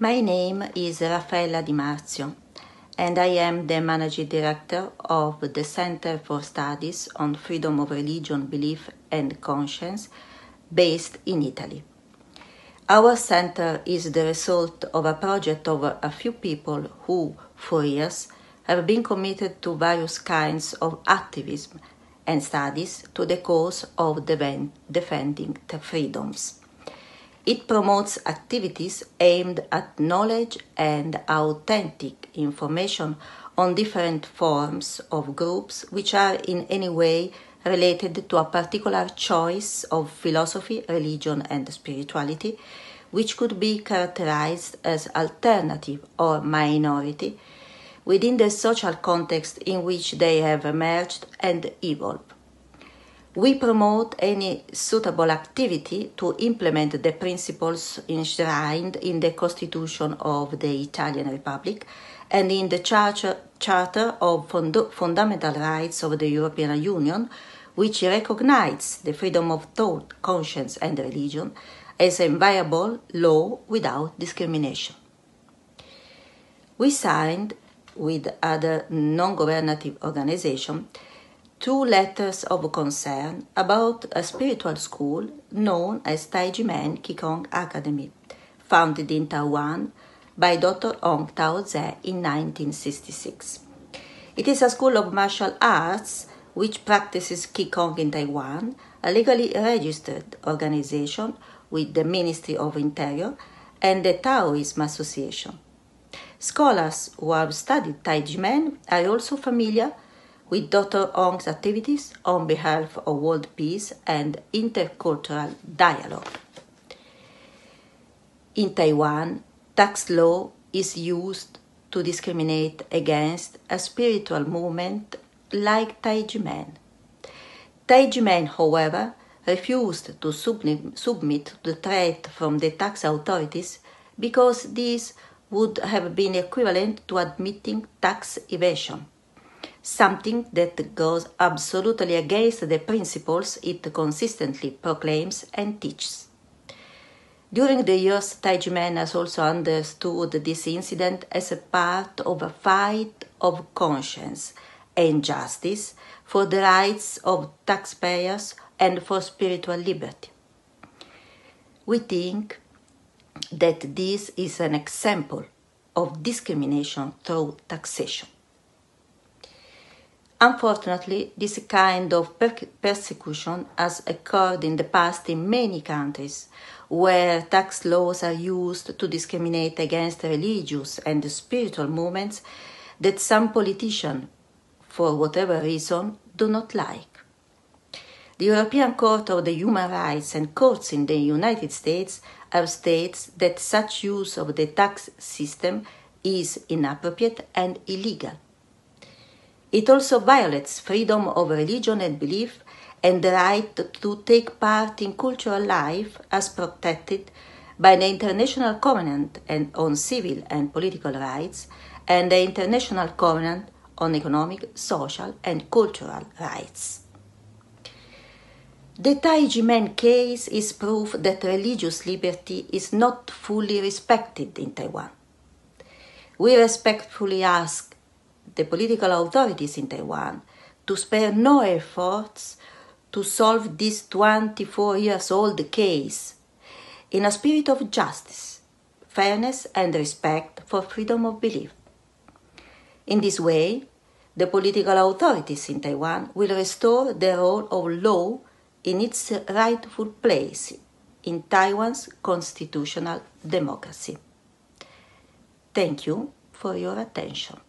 My name is Raffaella Di Marzio, and I am the Managing Director of the Center for Studies on Freedom of Religion, Belief and Conscience, based in Italy. Our center is the result of a project of a few people who, for years, have been committed to various kinds of activism and studies to the cause of defending the freedoms. It promotes activities aimed at knowledge and authentic information on different forms of groups which are in any way related to a particular choice of philosophy, religion, and spirituality, which could be characterized as alternative or minority within the social context in which they have emerged and evolved we promote any suitable activity to implement the principles enshrined in the Constitution of the Italian Republic and in the Charter, Charter of Fund Fundamental Rights of the European Union, which recognizes the freedom of thought, conscience, and religion as inviolable law without discrimination. We signed with other non-governative organizations two letters of concern about a spiritual school known as Taijimen Kikong Academy, founded in Taiwan by Dr. Hong Tao Ze in 1966. It is a school of martial arts which practices Qigong in Taiwan, a legally registered organization with the Ministry of Interior and the Taoism Association. Scholars who have studied Taijimen are also familiar with Dr. Ong's activities on behalf of world peace and intercultural dialogue. In Taiwan, tax law is used to discriminate against a spiritual movement like Taijimen. Taijimen, however, refused to submit the threat from the tax authorities because this would have been equivalent to admitting tax evasion something that goes absolutely against the principles it consistently proclaims and teaches. During the years, Taiji men has also understood this incident as a part of a fight of conscience and justice for the rights of taxpayers and for spiritual liberty. We think that this is an example of discrimination through taxation. Unfortunately, this kind of per persecution has occurred in the past in many countries, where tax laws are used to discriminate against religious and spiritual movements that some politicians, for whatever reason, do not like. The European Court of the Human Rights and courts in the United States have stated that such use of the tax system is inappropriate and illegal. It also violates freedom of religion and belief and the right to take part in cultural life as protected by the International Covenant on Civil and Political Rights and the International Covenant on Economic, Social and Cultural Rights. The Taijimen case is proof that religious liberty is not fully respected in Taiwan. We respectfully ask the political authorities in Taiwan to spare no efforts to solve this 24 years old case in a spirit of justice, fairness, and respect for freedom of belief. In this way, the political authorities in Taiwan will restore the role of law in its rightful place in Taiwan's constitutional democracy. Thank you for your attention.